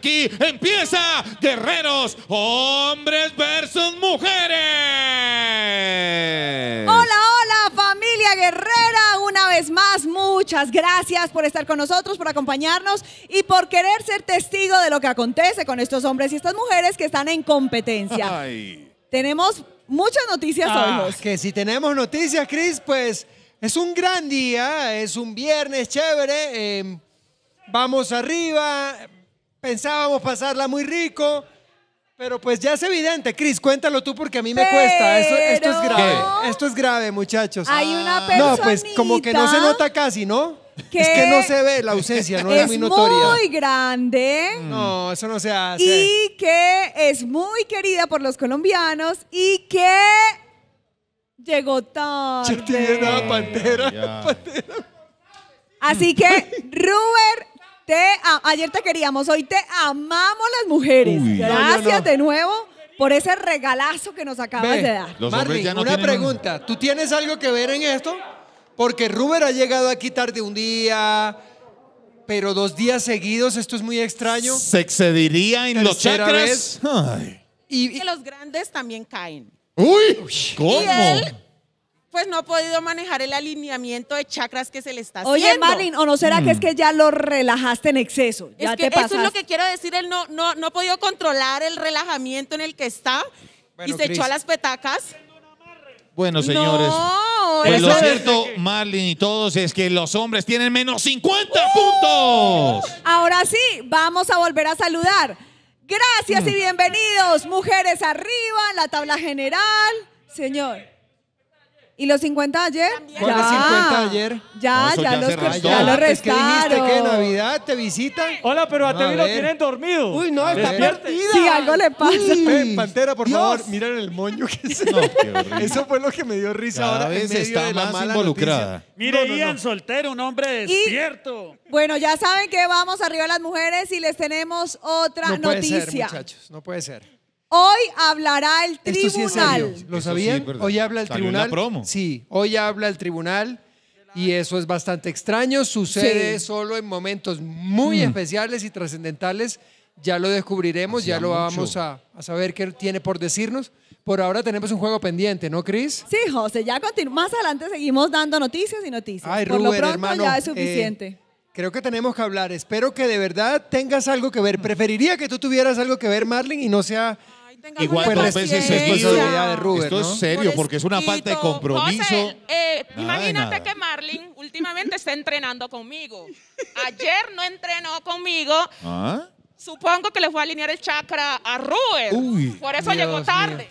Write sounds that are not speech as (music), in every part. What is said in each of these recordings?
aquí. Empieza Guerreros, hombres versus mujeres. Hola, hola familia guerrera. Una vez más, muchas gracias por estar con nosotros, por acompañarnos y por querer ser testigo de lo que acontece con estos hombres y estas mujeres que están en competencia. Tenemos muchas noticias hoy. Ah, que si tenemos noticias, Cris, pues es un gran día, es un viernes chévere. Eh, vamos arriba, pensábamos pasarla muy rico. Pero pues ya es evidente, Cris, cuéntalo tú porque a mí me cuesta. Esto, es grave. Esto es grave, muchachos. Hay una persona. No, pues como que no se nota casi, ¿no? Es que no se ve la ausencia, no es, muy notoria. Es muy grande. Mm. No, eso no se hace. Y que es muy querida por los colombianos y que llegó tarde. Ya tiene la pantera, pantera. Así que, Ruber ayer te queríamos, hoy te amamos las mujeres. Gracias de nuevo por ese regalazo que nos acabas de dar. una pregunta. ¿Tú tienes algo que ver en esto? Porque Ruber ha llegado aquí tarde un día, pero dos días seguidos, esto es muy extraño. Se excediría en los chakras. Y, los grandes también caen. ¡Uy! ¿Cómo? pues no ha podido manejar el alineamiento de chakras que se le está haciendo. Oye, Marlin, ¿o no será que es mm. que ya lo relajaste en exceso? es que eso es lo que quiero decir, él no, no, no ha podido controlar el relajamiento en el que está y se echó a las petacas. Bueno, señores. pues lo cierto, Marlin y todos, es que los hombres tienen menos 50 puntos. Ahora sí, vamos a volver a saludar. Gracias y mm. bienvenidos, mujeres arriba, la tabla general. Señor. ¿Y los 50 ayer? Ya, 50 ayer? Ya, ya, los, ya los restaron. ¿Es que Navidad te visitan? Hola, pero a, no, Tevi lo tienen dormido. Uy, no, está perdida. Si algo le pasa. Pantera, por favor, miren el moño que se... No, (laughs) Eso fue lo que me dio risa ahora en medio está de la más involucrada. Mire, Ian Soltero, un hombre despierto. bueno, ya saben que vamos arriba a las mujeres y les tenemos otra noticia. no puede ser, muchachos, no puede ser. Hoy hablará el tribunal. ¿Lo sabían? hoy habla el tribunal. Sí, hoy habla el tribunal. Y eso es bastante extraño, sucede solo en momentos muy mm. especiales y trascendentales. Ya lo descubriremos, ya lo vamos a, a saber qué tiene por decirnos. Por ahora tenemos un juego pendiente, ¿no, Cris? Sí, José, ya más adelante seguimos dando noticias y noticias. Ay, por lo pronto ya es suficiente. Eh, creo que tenemos que hablar. Espero que de verdad tengas algo que ver. Preferiría que tú tuvieras algo que ver, Marlin, y no sea Igual es esto de Esto es serio, porque es una falta de compromiso. Eh, imagínate que Marlin últimamente está entrenando conmigo. Ayer no entrenó conmigo. ¿Ah? Supongo que le fue a alinear el chakra a Rubén. Por eso llegó tarde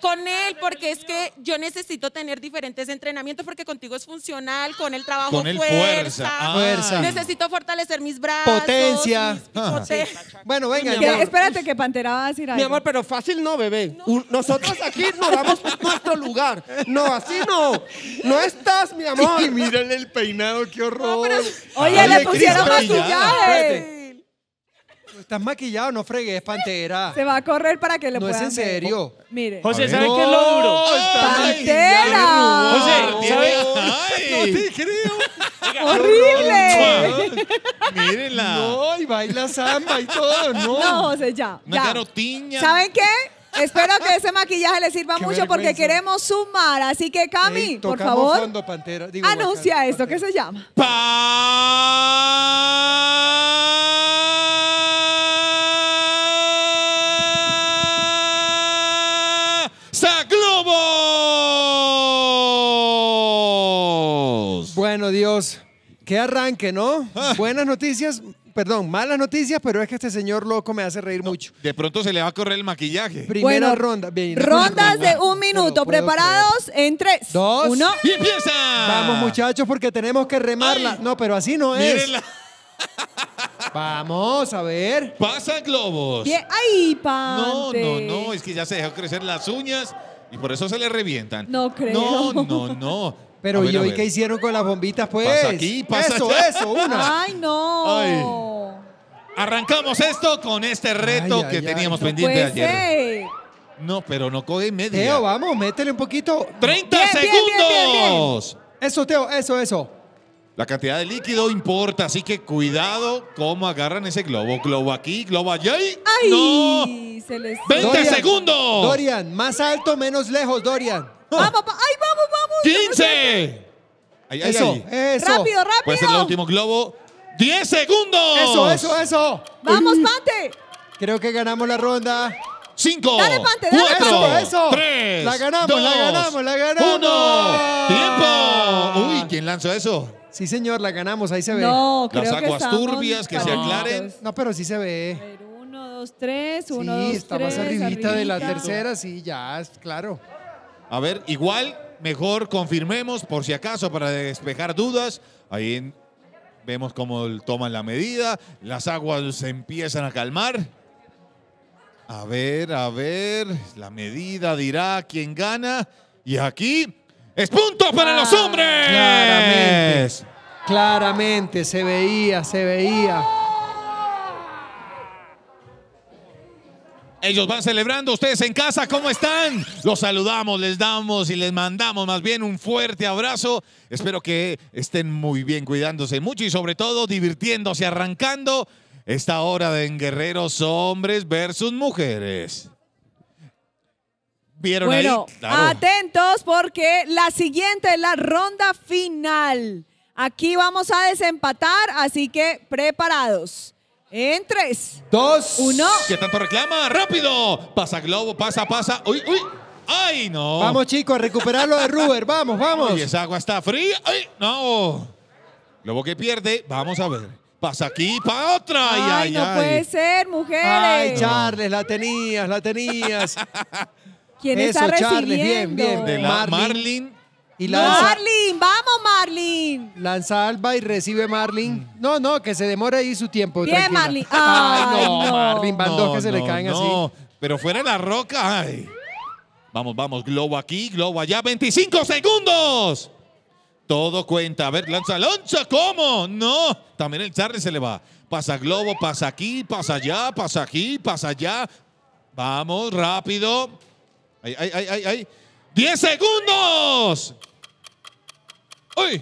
con él porque es que yo necesito tener diferentes entrenamientos porque contigo es funcional, con el trabajo ah. fuerza. Necesito fortalecer mis brazos. Potencia. bueno, venga. espérate que Pantera va a decir algo. Mi amor, pero fácil no, bebé. Nosotros aquí nos damos nuestro lugar. No, así no. No estás, mi amor. Y mírale el peinado, qué horror. No, pero... Oye, le pusieron maquillaje estás maquillado, no fregues, es pantera. Se va a correr para que le no puedan No es en serio. Mire. José, ¿sabes qué es lo duro? ¡Pantera! José, ¿sabes? ¡Ay! No te creo. ¡Horrible! Mírenla. No, y baila samba y todo, no. No, José, ya. Una ya. ¿Saben qué? Espero que ese maquillaje le sirva mucho porque queremos sumar. Así que, Cami, por favor, anuncia esto ¿Qué se llama. Pa qué arranque, ¿no? Ah. Buenas noticias, perdón, malas noticias, pero es que este señor loco me hace reír mucho. De pronto se le va a correr el maquillaje. Primera ronda. Bien, rondas de un minuto. ¿Preparados? En tres, dos, uno. ¡Y empieza! Vamos, muchachos, porque tenemos que remarla. no, pero así no es. Mírenla. (laughs) Vamos, a ver. Pasa globos. Bien. ¡Ay, pante! No, no, no. Es que ya se dejó crecer las uñas y por eso se le revientan. No creo. No, no, no. Pero yo ¿y hoy hicieron con las bombitas, pues? Pasa aquí, pasa Eso, eso, una. ¡Ay, no! Arrancamos esto con este reto que teníamos pendiente ayer. No, pero no coge media. Teo, vamos, métele un poquito. ¡30 segundos! Eso, Teo, eso, eso. La cantidad de líquido importa, así que cuidado cómo agarran ese globo. Globo aquí, globo allá. y- ¡Ay! ¡No! Se les... 20 segundos. Dorian, más alto, menos lejos, Dorian. Ah, (laughs) ¡Ay, vamos, vamos! ¡Eso, eso, eso. Rápido, rápido. Puede ser el último globo. ¡Diez segundos! Eso, eso, eso. Vamos, mm. Pante. Creo que ganamos la ronda. ¡Cinco! dale, Pante, dale, Pante. Eso, eso. la ganamos, dos, la ganamos, la ganamos. Uno, tiempo. Uy, ¿quién lanzó eso? Sí, señor, la ganamos, ahí se ve. No, creo Las aguas turbias que se aclaren. No, pero sí se ve. A ver, uno, dos, tres, uno, sí, está más arribita, arribita de la tercera, sí, ya, claro. A ver, igual, mejor confirmemos por si acaso para despejar dudas. Ahí vemos cómo toman la medida. Las aguas se empiezan a calmar. A ver, a ver, la medida dirá quién gana. Y aquí es punto para los ah, hombres. claramente se veía, se veía. Ellos van celebrando, ustedes en casa, ¿cómo están? Los saludamos, les damos y les mandamos más bien un fuerte abrazo. Espero que estén muy bien cuidándose mucho y sobre todo divirtiéndose, arrancando esta hora de en Guerreros Hombres versus Mujeres. ¿Vieron ahí? atentos porque la siguiente es la ronda final. Aquí vamos a desempatar, así que preparados. En tres. Dos. Uno. ¿Qué tanto reclama? ¡Rápido! Pasa globo, pasa, pasa. ¡Uy, uy! ¡Ay, no! Vamos, chicos, a recuperarlo de Ruber. Vamos, vamos. Y esa agua está fría. ¡Ay, no! Globo que pierde. Vamos a ver. Pasa aquí, para otra. ¡Ay, no puede ser, mujeres! ¡Ay, Charles, la tenías, la tenías! (laughs) ¿Quién está recibiendo? Charles, bien, bien. De la Marlin Marlin, vamos Marlin. Lanza Alba y recibe Marlin. Mm. No, no, que se demore ahí su tiempo. Bien, Marlin. Ay, no, no. Marlin, se le Pero fuera la roca. Ay. Vamos, vamos, globo aquí, globo allá. 25 segundos. Todo cuenta. A ver, lanza, lanza, ¿cómo? No. También el Charlie se le va. Pasa globo, pasa aquí, pasa allá, pasa aquí, pasa allá. Vamos, rápido. Ay, ay, ay, ay, ¡10 segundos! 4,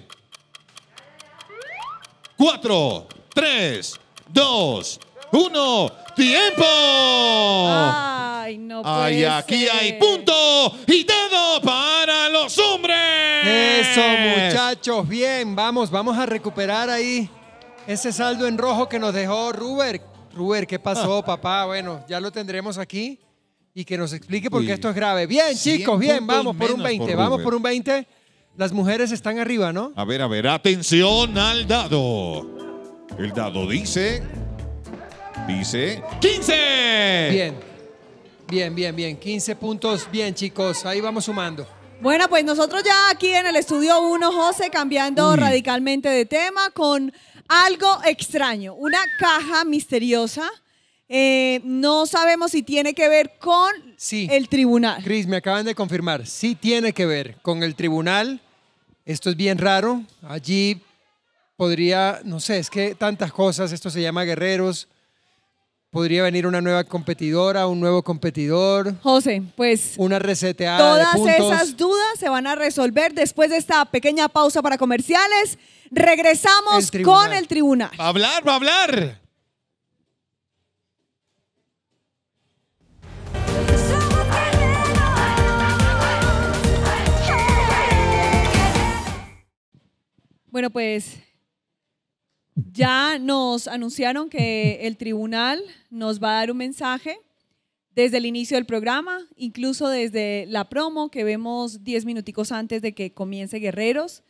Cuatro, tres, dos, uno, tiempo. Ay, no puede Ay, aquí hay punto y dedo para los hombres. Eso, muchachos, bien, vamos, vamos a recuperar ahí ese saldo en rojo que nos dejó Ruber. Ruber, ¿qué pasó, ah. papá? Bueno, ya lo tendremos aquí y que nos explique porque qué esto es grave. Bien, chicos, bien, vamos por un 20, vamos por un 20. Las mujeres están arriba, ¿no? A ver, a ver, atención al dado. El dado dice. Dice. ¡15! Bien. Bien, bien, bien. 15 puntos. Bien, chicos. Ahí vamos sumando. Bueno, pues nosotros ya aquí en el estudio 1, José, cambiando radicalmente de tema con algo extraño, una caja misteriosa. Eh, no sabemos si tiene que ver con el tribunal. Cris, me acaban de confirmar, sí tiene que ver con el tribunal esto es bien raro. Allí podría, no sé, es que tantas cosas, esto se llama guerreros. Podría venir una nueva competidora, un nuevo competidor. José, pues. Una receta. Todas esas dudas se van a resolver después de esta pequeña pausa para comerciales. Regresamos con el tribunal. Va a hablar, va a hablar. Bueno, pues ya nos anunciaron que el tribunal nos va a dar un mensaje desde el inicio del programa, incluso desde la promo que vemos diez minuticos antes de que comience Guerreros.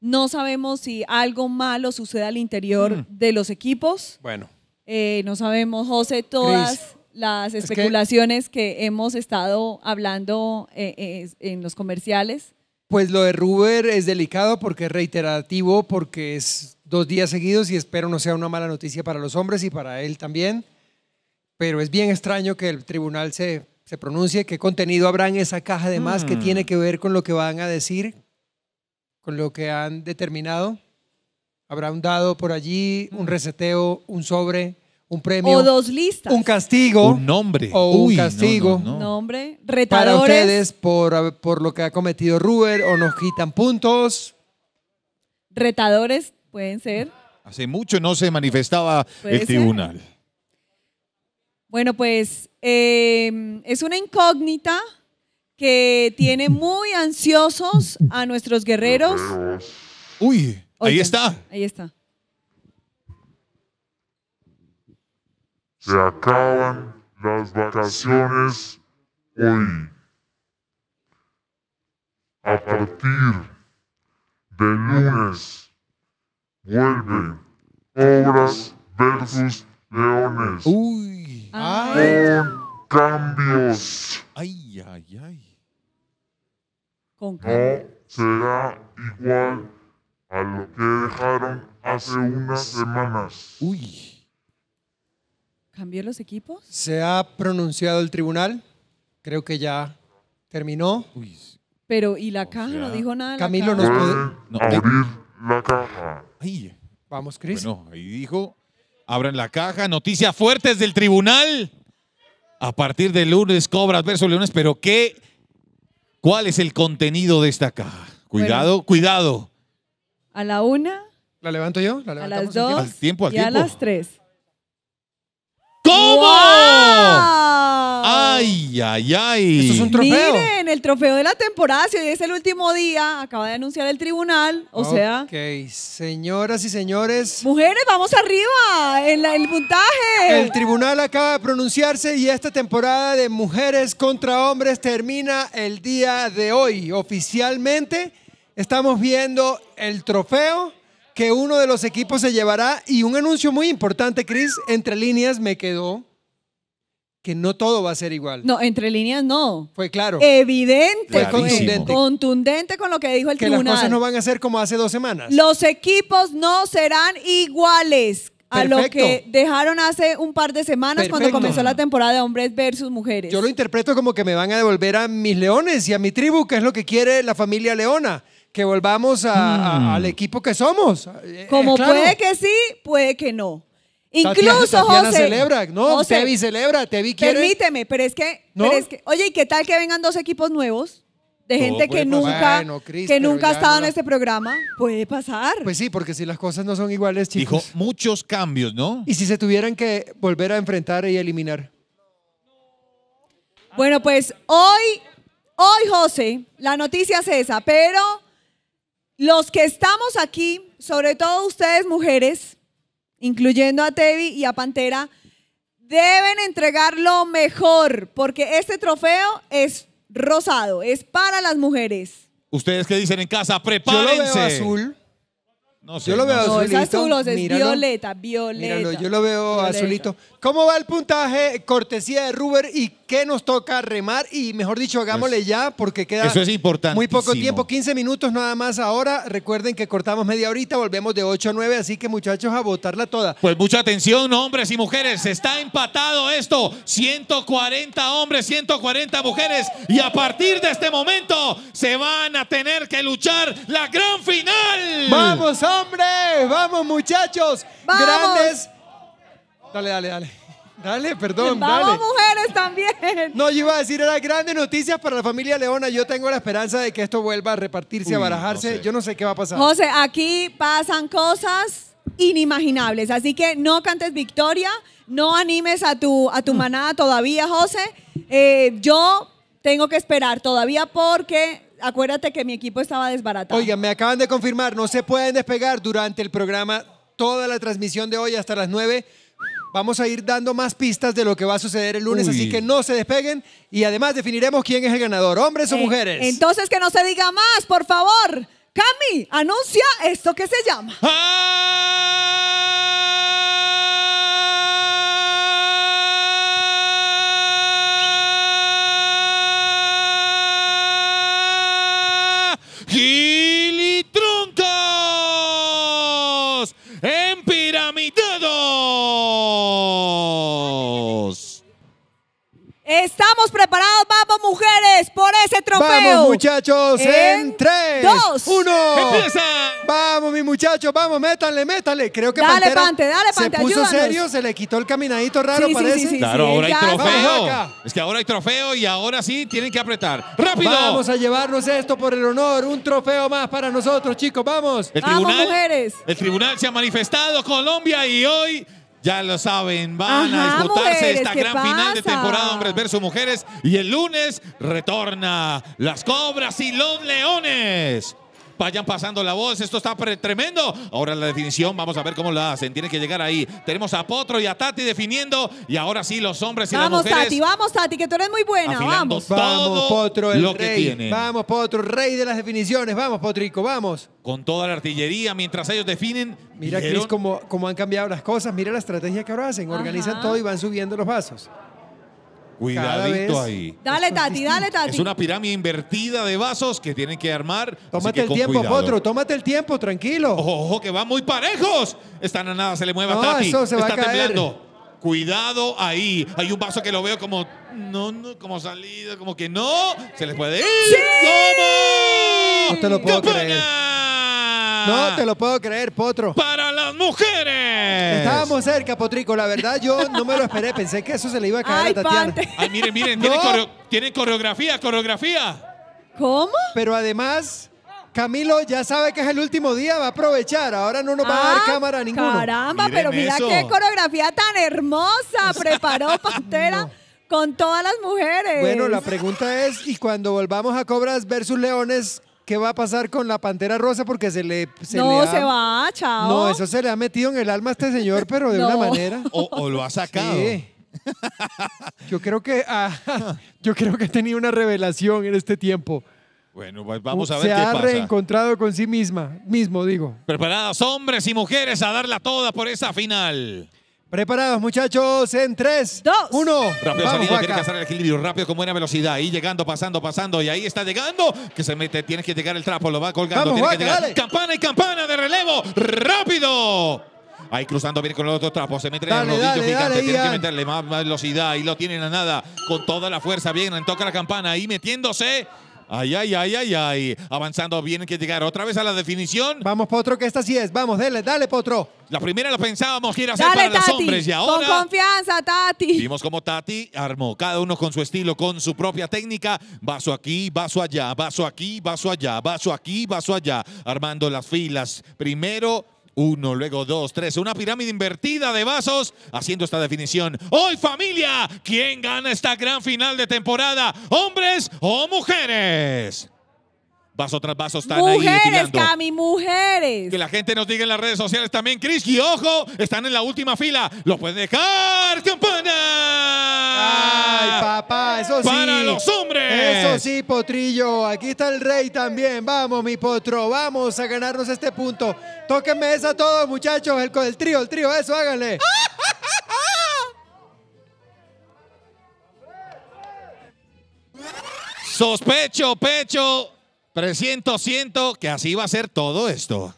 No sabemos si algo malo sucede al interior mm. de los equipos. Bueno. Eh, no sabemos, José, todas las especulaciones que... hemos estado hablando eh, eh, en los comerciales pues lo de Ruber es delicado porque es reiterativo, porque es dos días seguidos y espero no sea una mala noticia para los hombres y para él también. Pero es bien extraño que el tribunal se, se pronuncie, qué contenido habrá en esa caja de más, que mm. tiene que ver con lo que van a decir, con lo que han determinado. Habrá un dado por allí, un mm. reseteo, un sobre un premio. O dos listas. Un castigo. Un nombre. un castigo. Un Nombre. Retadores. Para ustedes por, por lo que ha cometido Ruber o nos quitan puntos. Retadores pueden ser. Hace mucho no se manifestaba el tribunal. Bueno, pues em, es una incógnita que tiene muy ansiosos a nuestros guerreros. Uy, ahí está. Ahí está. Se acaban las vacaciones hoy. A partir de lunes vuelve Obras versus Leones. Uy. Ay. cambios. Ay, ay, ay. No será igual a lo que dejaron hace unas semanas. Uy. ¿Cambió los equipos? Se ha pronunciado el tribunal. Creo que ya terminó. Pero, ¿y la caja? no dijo nada. Camilo nos puede. abrir eh. la caja. Vamos, Cris. bueno, ahí dijo. Abran la caja. Noticias fuertes del tribunal. A partir de lunes, Cobras verso Leones. Pero, ¿qué? ¿Cuál es el contenido de esta caja? Cuidado, cuidado. A la una, ¿La levanto yo? ¿La a las dos Al tiempo, y a las tres. ¿Cómo? ¡Ay, ay, ay! Eso es un trofeo. Miren, el trofeo de la temporada, si hoy es el último día, acaba de anunciar el tribunal, o sea... Ok, señoras y señores... Mujeres, vamos arriba en el puntaje. El tribunal acaba de pronunciarse y esta temporada de Mujeres contra Hombres termina el día de hoy. Oficialmente estamos viendo el trofeo que uno de los equipos se llevará. Y un anuncio muy importante, Chris, entre líneas me quedó que no todo va a ser igual. No, entre líneas no. Fue claro. Evidente. Fue contundente. Contundente con lo que dijo el que tribunal. las cosas no van a ser como hace dos semanas. Los equipos no serán iguales a lo que dejaron hace un par de semanas cuando comenzó la temporada de hombres versus mujeres. Yo lo interpreto como que me van a devolver a mis leones y a mi tribu, que es lo que quiere la familia leona que volvamos mm. al equipo que somos. Eh, Como puede que sí, puede que no. Incluso José. celebra, no, Tevi celebra, Tevi quiere. Permíteme, pero es, que, es que, oye, ¿y qué tal que vengan dos equipos nuevos? De gente que nunca, que nunca ha estado en este programa. Puede pasar. Pues sí, porque si las cosas no son iguales, chicos. Dijo muchos cambios, ¿no? Y si se tuvieran que volver a enfrentar y eliminar. Bueno, pues hoy, hoy, José, la noticia es esa, pero los que estamos aquí, sobre todo ustedes mujeres, incluyendo a Tevi y a Pantera, deben entregar lo mejor, porque este trofeo es rosado, es para las mujeres. ¿Ustedes qué dicen en casa? Prepárense. Yo lo veo azul. No yo lo veo no, Es azul, es violeta, violeta. yo lo veo azulito. ¿Cómo va el puntaje? Cortesía de Ruber y qué nos toca remar. Y mejor dicho, hagámosle pues, ya porque queda muy poco tiempo, 15 minutos nada más ahora. Recuerden que cortamos media horita, volvemos de 8 a 9, así que muchachos, a votarla toda. Pues mucha atención, hombres y mujeres. Está empatado esto. 140 hombres, 140 mujeres. Y a partir de este momento se van a tener que luchar la gran final. Vamos, hombres, vamos, muchachos. Grandes Dale, dale, dale. (laughs) Dale, perdón, Vamos, mujeres también. No, yo iba a decir, era grandes noticias para la familia Leona. Yo tengo la esperanza de que esto vuelva a repartirse, a barajarse. Yo no sé qué va a pasar. José, aquí pasan cosas inimaginables. Así que no cantes victoria, no animes a tu, a tu mm. manada todavía, José. Eh, yo tengo que esperar todavía porque acuérdate que mi equipo estaba desbaratado. Oigan, me acaban de confirmar, no se pueden despegar durante el programa, toda la transmisión de hoy hasta las 9. Vamos a ir dando más pistas de lo que va a suceder el lunes, así que no se despeguen y además definiremos quién es el ganador, hombres o eh, mujeres. Entonces que no se diga más, por favor. Cami, anuncia esto que se llama. Ah, Estamos preparados, vamos mujeres, por ese trofeo. Vamos muchachos, en, 3, 2, 1. ¡Empieza! Vamos mis muchachos, vamos, métanle, métanle. Creo que dale, Pante, dale, Pante, se puso serio, se le quitó el caminadito raro, parece. claro, ahora hay trofeo. Es que ahora hay trofeo y ahora sí tienen que apretar. ¡Rápido! Vamos a llevarnos esto por el honor, un trofeo más para nosotros, chicos, vamos. El tribunal, vamos, mujeres. El tribunal se ha manifestado, Colombia, y hoy ya lo saben, van a disputarse esta gran final de temporada Hombres versus Mujeres y el lunes retorna Las Cobras y los Leones. Vayan pasando la voz. Esto está tremendo. Ahora la definición. Vamos a ver cómo la hacen. tiene que llegar ahí. Tenemos a Potro y a Tati definiendo. Y ahora sí, los hombres y vamos, las mujeres. Vamos, Tati. Vamos, Tati, que tú eres muy buena. Vamos. Vamos, Potro, el rey. Vamos, Potro, rey de las definiciones. Vamos, Potrico, vamos. Con toda la artillería, mientras ellos definen. Mira, Cris, cómo, han cambiado las cosas. Mira la estrategia que ahora hacen. Organizan todo y van subiendo los vasos. Cuidadito ahí. Dale, Tati, dale, Tati. Es una pirámide invertida de vasos que tienen que armar. Tómate el tiempo, Potro, tómate el tiempo, tranquilo. Ojo, ojo, que va muy parejos. Están a nada, se le mueve a Tati. se va Está a caer. temblando. Cuidado ahí. Hay un vaso que lo veo como no, como salida, como que no. Se les puede ir. ¡Sí! No te lo puedo creer. No ah. te lo puedo creer, Potro. Para las mujeres. Estábamos cerca, Potrico. La verdad, yo (laughs) no me lo esperé. Pensé que eso se le iba a caer a Tatiana. Ay, miren, miren. Tiene coreografía, coreografía. ¿Cómo? Pero además, Camilo ya sabe que es el último día, va a aprovechar. Ahora no nos va a dar ah, cámara ninguna. ninguno. Caramba, pero mira qué coreografía tan hermosa (laughs) preparó Pantera con todas las mujeres. Bueno, la pregunta es, ¿y cuando volvamos a Cobras versus Leones, ¿Qué va a pasar con la Pantera Rosa? Porque se le... Se no, se va, chao. No, eso se le ha metido en el alma a este señor, pero de una manera. (laughs) O, lo ha sacado. Yo creo que ah, (laughs) yo creo que ha tenido una revelación en este tiempo. Bueno, pues vamos a ver qué pasa. Se ha reencontrado con sí misma, mismo digo. Preparados hombres y mujeres a darla toda por esa final. Preparados, muchachos, en 3, 2, 1. Rápido Vamos, tiene que hacer el equilibrio rápido con buena velocidad. Ahí llegando, pasando, pasando. Y ahí está llegando. Que se mete, tienes que llegar el trapo, lo va colgando. Vamos, tiene vaca, Campana y campana de relevo. ¡Rápido! Ahí cruzando bien con los otros trapos. Se mete el rodillo gigante. Tiene que meterle más, velocidad. Ahí lo tienen a nada. Con toda la fuerza. Bien, toca la campana. Ahí metiéndose. Ay, ay, ay, ay, ay. Avanzando, vienen que llegar otra vez a la definición. Vamos, Potro, que esta sí es. Vamos, dale, dale, Potro. La primera la pensábamos que a para los hombres y ahora... Con confianza, Tati. Vimos como Tati armó, cada uno con su estilo, con su propia técnica. Vaso aquí, vaso allá, vaso aquí, vaso allá, vaso aquí, vaso allá. Armando las filas. Primero uno, luego dos, tres. Una pirámide invertida de vasos haciendo esta definición. Hoy familia, ¿quién gana esta gran final de temporada? ¿Hombres o mujeres? Vaso tras vaso están mujeres, ahí Mujeres, Cami, mujeres. Que la gente nos diga en las redes sociales también. Chris y ojo, están en la última fila. ¡Lo pueden dejar! ¡Campana! ¡Ay, papá! Eso sí. ¡Para los hombres! Eso sí, potrillo. Aquí está el rey también. Vamos, mi potro. Vamos a ganarnos este punto. Tóquenme esa a todos, muchachos. El, el trío, el trío. Eso, háganle. Sospecho, pecho 300, siento que así va a ser todo esto.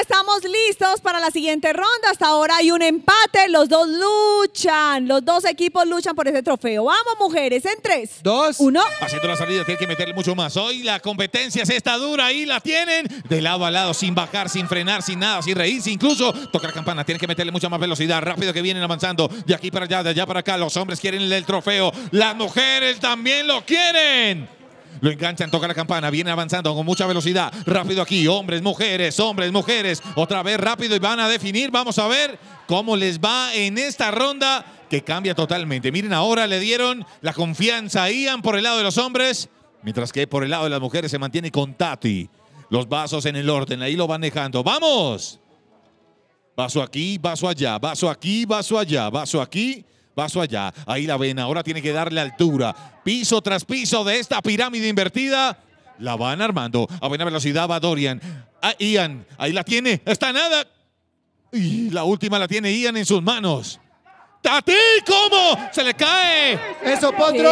Estamos listos para la siguiente ronda. Hasta ahora hay un empate. Los dos luchan. Los dos equipos luchan por ese trofeo. Vamos, mujeres, en tres. Dos. Uno. Haciendo la salida, tiene que meterle mucho más. Hoy la competencia se está dura y la tienen de lado a lado, sin bajar, sin frenar, sin nada, sin reírse. Incluso tocar campana. Tienen que meterle mucha más velocidad. Rápido que vienen avanzando de aquí para allá, de allá para acá. Los hombres quieren el trofeo. Las mujeres también lo quieren. Lo enganchan, toca la campana, viene avanzando con mucha velocidad. Rápido aquí, hombres, mujeres, hombres, mujeres. Otra vez rápido y van a definir. Vamos a ver cómo les va en esta ronda que cambia totalmente. Miren, ahora le dieron la confianza a Ian por el lado de los hombres, mientras que por el lado de las mujeres se mantiene con Tati. Los vasos en el orden, ahí lo van dejando. ¡Vamos! Vaso aquí, vaso allá, vaso aquí, vaso allá, vaso aquí paso allá, ahí la vena ahora tiene que darle altura, piso tras piso de esta pirámide invertida, la van armando, a buena velocidad va Dorian, ah, Ian, ahí la tiene, está nada, y la última la tiene Ian en sus manos. ¡Tati! ¿Cómo? ¡Se le cae! ¡Eso, Potro!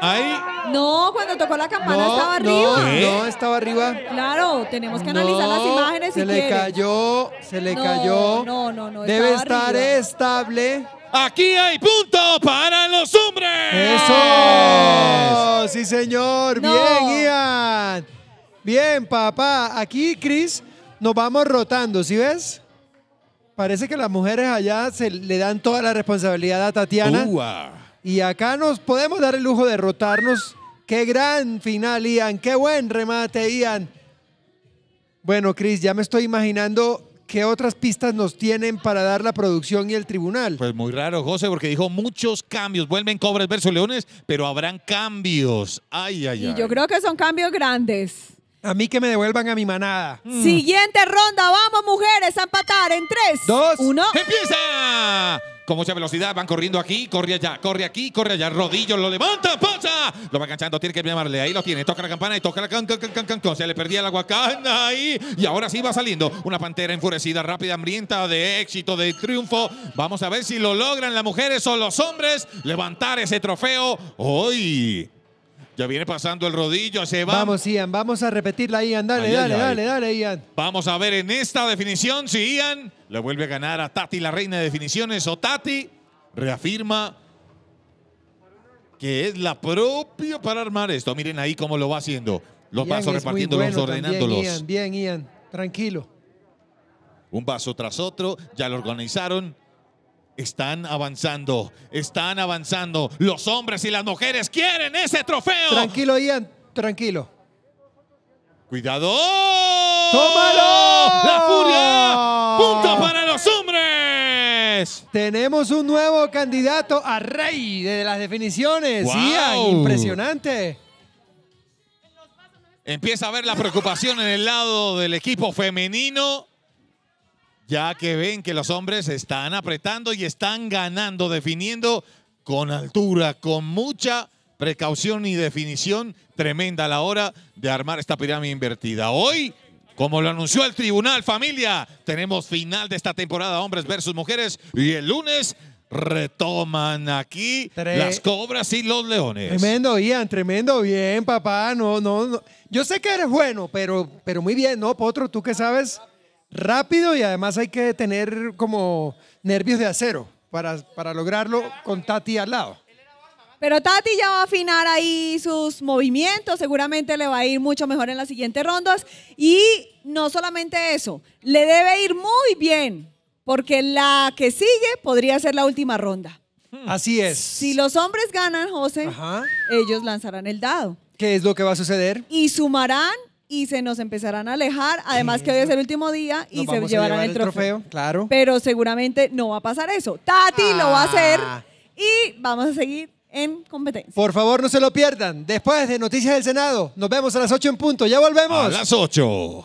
Ahí. No, cuando tocó la campana estaba arriba. No, estaba arriba. Claro, tenemos que analizar las imágenes. Se le cayó, se le cayó. No, no, no. Debe estar estable. Aquí hay punto para los hombres. Eso. Sí, señor. Bien, Ian. Bien, papá. Aquí, Chris, nos vamos rotando, ¿sí ves? Parece que las mujeres allá se le dan toda la responsabilidad a Tatiana. Y acá nos podemos dar el lujo de rotarnos. Qué gran final, Ian. Qué buen remate, Ian. Bueno, Chris, ya me estoy imaginando ¿Qué otras pistas nos tienen para dar la producción y el tribunal? Pues muy raro, José, porque dijo muchos cambios. Vuelven Cobras Verso Leones, pero habrán cambios. Ay, ay, ay. Y yo creo que son cambios grandes. A mí que me devuelvan a mi manada. Mm. Siguiente ronda, vamos mujeres a empatar en 3, 2, 1. ¡Empieza! con mucha velocidad, van corriendo aquí, corre allá, corre aquí, corre allá, rodillo, lo levanta, pasa, lo va enganchando, tiene que llamarle, ahí lo tiene, toca la campana y toca la can, can, se le perdía la guacana ahí y ahora sí va saliendo una pantera enfurecida, rápida, hambrienta, de éxito, de triunfo, vamos a ver si lo logran las mujeres o los hombres levantar ese trofeo hoy. Ya viene pasando el rodillo, se va. Vamos, Ian, vamos a repetirla, Ian. Dale, dale, dale, dale, Ian. Vamos a ver en esta definición si Ian le vuelve a ganar a Tati, la reina de definiciones, o Tati reafirma que es la propia para armar esto. Miren ahí cómo lo va haciendo. Los vasos repartiendo, los ordenándolos. Ian, bien, Ian, tranquilo. Un vaso tras otro, ya lo organizaron. Están avanzando, están avanzando. Los hombres y las mujeres quieren ese trofeo. Tranquilo, Ian, tranquilo. Cuidado. ¡Tómalo! ¡La furia! ¡Punto para los hombres! Tenemos un nuevo candidato a rey de las definiciones. Ian, impresionante. Empieza a ver la preocupación en el lado del equipo femenino ya que ven que los hombres están apretando y están ganando, definiendo con altura, con mucha precaución y definición tremenda a la hora de armar esta pirámide invertida. Hoy como lo anunció el tribunal, familia, tenemos final de esta temporada hombres versus mujeres y el lunes retoman aquí las cobras y los leones. Tremendo, Ian, tremendo, bien, papá. No, no, no. Yo sé que eres bueno, pero, pero muy bien, ¿no, Potro? ¿Tú qué sabes? rápido y además hay que tener como nervios de acero para, para lograrlo con Tati al lado. Pero Tati ya va a afinar ahí sus movimientos, seguramente le va a ir mucho mejor en las siguientes rondas. Y no solamente eso, le debe ir muy bien, porque la que sigue podría ser la última ronda. Así es. Si los hombres ganan, José, ellos lanzarán el dado. ¿Qué es lo que va a suceder? Y sumarán y se nos empezarán a alejar. Además que hoy es el último día y se llevarán el trofeo. Claro. Pero seguramente no va a pasar eso. Tati lo va a hacer ah. y vamos a seguir en competencia. Por favor, no se lo pierdan. Después de Noticias del Senado, nos vemos a las 8 en punto. Ya volvemos. A las 8.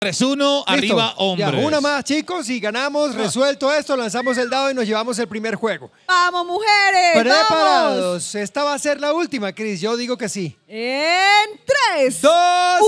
3-1, arriba hombres. una más, chicos, y ganamos, ah. resuelto esto, lanzamos el dado y nos llevamos el primer juego. ¡Vamos, mujeres! ¡Preparados! Esta va a ser la última, Cris, yo digo que sí. En 3, 2,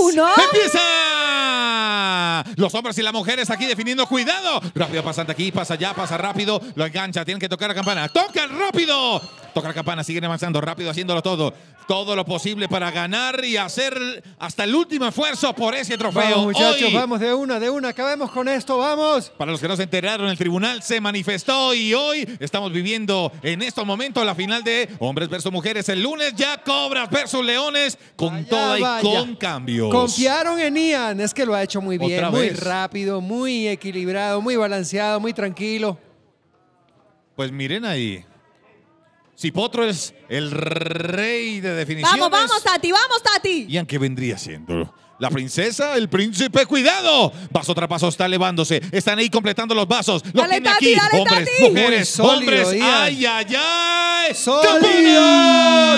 1. ¡Empieza! Los hombres y las mujeres aquí definiendo, ¡cuidado! Rápido, pasante aquí, pasa allá, pasa rápido, lo engancha, tienen que tocar la campana. ¡Tocan rápido! Toca la campana, siguen avanzando rápido, haciéndolo todo. Todo lo posible para ganar y hacer hasta el último esfuerzo por ese trofeo. Vamos, muchachos, vamos de una, de una. Acabemos con esto, vamos. Para los que no se enteraron, el tribunal se manifestó y hoy estamos viviendo en estos momentos la final de hombres versus mujeres. El lunes ya Cobras versus Leones con todo y con cambios. Confiaron en Ian, es que lo ha hecho muy bien, muy rápido, muy equilibrado, muy balanceado, muy tranquilo. Pues miren ahí. Si Potro es el rey de definiciones. Vamos, vamos, Tati, vamos, Tati. ¿Y en qué vendría siendo? La princesa, el príncipe, cuidado. Vaso tras paso está elevándose. Están ahí completando los vasos. dale, tati, Dale, hombres, hombres. Ay, ay, ay. Sólido.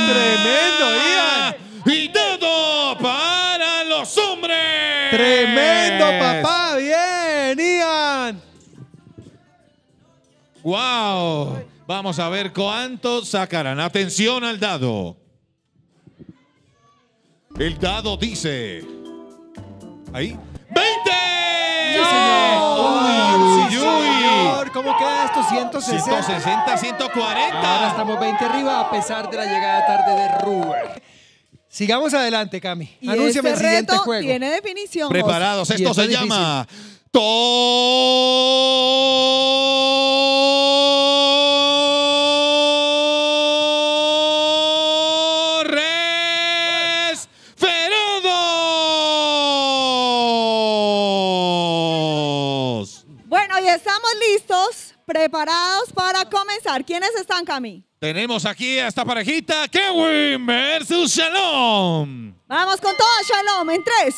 Tremendo, Ian. Y todo para los hombres. Tremendo, papá. Bien, Ian. Wow. Vamos a ver cuántos sacarán. Atención al dado. El dado dice. Ahí. ¡20! ¡No! uy, cómo queda esto? 160. 160, 140. Ahora estamos 20 arriba a pesar de la llegada tarde de Rubén. Sigamos adelante, Cami. Anuncia Anúnciame el este siguiente reto Tiene definición. Preparados, esto se llama. ¡Todo! listos, preparados para comenzar. ¿Quiénes están, Cami? Tenemos aquí a esta parejita, Kevin versus Shalom. Vamos con todo, Shalom, en tres,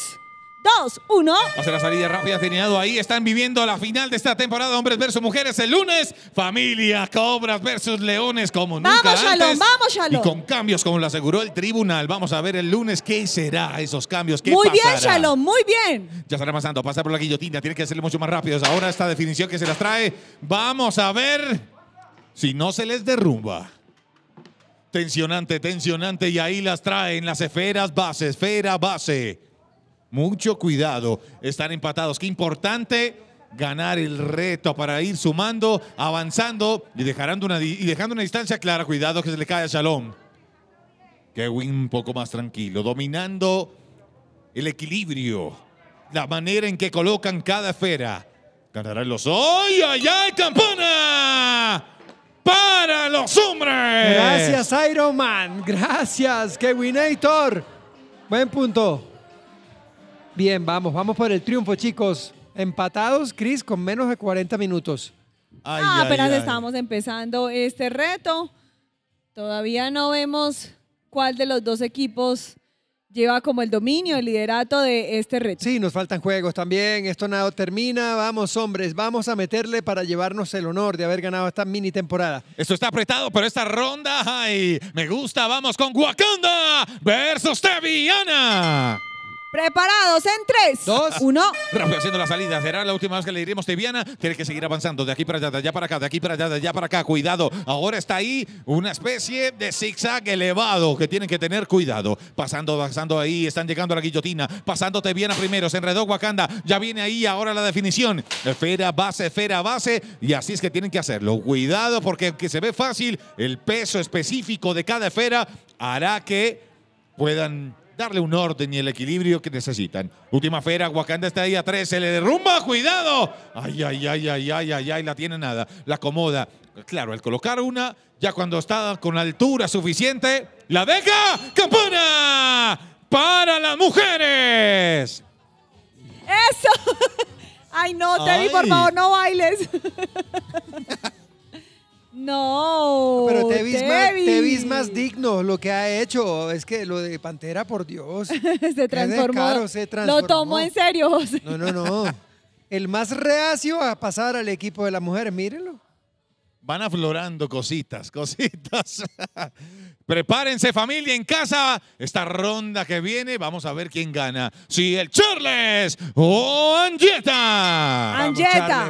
2, 1. ser la salida rápida, terminado ahí. Están viviendo la final de esta temporada, hombres versus mujeres. El lunes, familia, cobras versus leones, como nunca vamos, Shalom, vamos, Shalom. Y con cambios, como lo aseguró el tribunal. Vamos a ver el lunes qué será esos cambios, Muy bien, Shalom, muy bien. Ya estará pasando, pasa por la guillotina, tiene que hacerlo mucho más rápido. Ahora esta definición que se las trae. Vamos a ver si no se les derrumba. Tensionante, tensionante, y ahí las traen las esferas base, esfera base. Mucho cuidado. Están empatados. Qué importante ganar el reto para ir sumando, avanzando y, dejando una, dejando una distancia clara. Cuidado que se le cae a Shalom. Kevin un poco más tranquilo, dominando el equilibrio, la manera en que colocan cada esfera. Cantarán los ¡Ay, ay, ay, campana! ¡Para los hombres! Gracias, Iron Man. Gracias, Kevinator. Buen punto. Bien, vamos, vamos por el triunfo, chicos. Empatados, Cris, con menos de 40 minutos. ah, apenas estamos empezando este reto. Todavía no vemos cuál de los dos equipos lleva como el dominio, el liderato de este reto. Sí, nos faltan juegos también. Esto nada termina. Vamos, hombres, vamos a meterle para llevarnos el honor de haber ganado esta mini temporada. Esto está apretado, pero esta ronda, ay, me gusta. Vamos con Wakanda versus Teviana. Preparados en 3, 2, 1. Rápido haciendo la salida. Será la última vez que le diremos Teviana. Tiene que seguir avanzando de aquí para allá, de allá para acá, de aquí para allá, de allá para acá. Cuidado. Ahora está ahí una especie de zigzag elevado que tienen que tener cuidado. Pasando, avanzando ahí. Están llegando a la guillotina. Pasando Teviana primero. Se enredó Wakanda. Ya viene ahí ahora la definición. Esfera, base, esfera, base. Y así es que tienen que hacerlo. Cuidado porque aunque se ve fácil, el peso específico de cada esfera hará que puedan darle un orden y el equilibrio que necesitan. Última fera, Wakanda está ahí a tres, se le derrumba, cuidado. Ay, ay, ay, ay, ay, ay, ay, la tiene nada, la acomoda. Claro, al colocar una, ya cuando está con altura suficiente, la deja, campana para las mujeres. Eso. (laughs) Ay, no, Teddy, por favor, no bailes. (laughs) No. Pero Tevis, Más, digno lo que ha hecho. Es que lo de Pantera, por Dios. (laughs) se, transformó. Caro, se transformó. Lo tomó en serio, No, no, no. El más reacio a pasar al equipo de la mujer, mírenlo. Van aflorando cositas, cositas. (laughs) Prepárense familia en casa. Esta ronda que viene, vamos a ver quién gana. Si el Charles o Anjeta.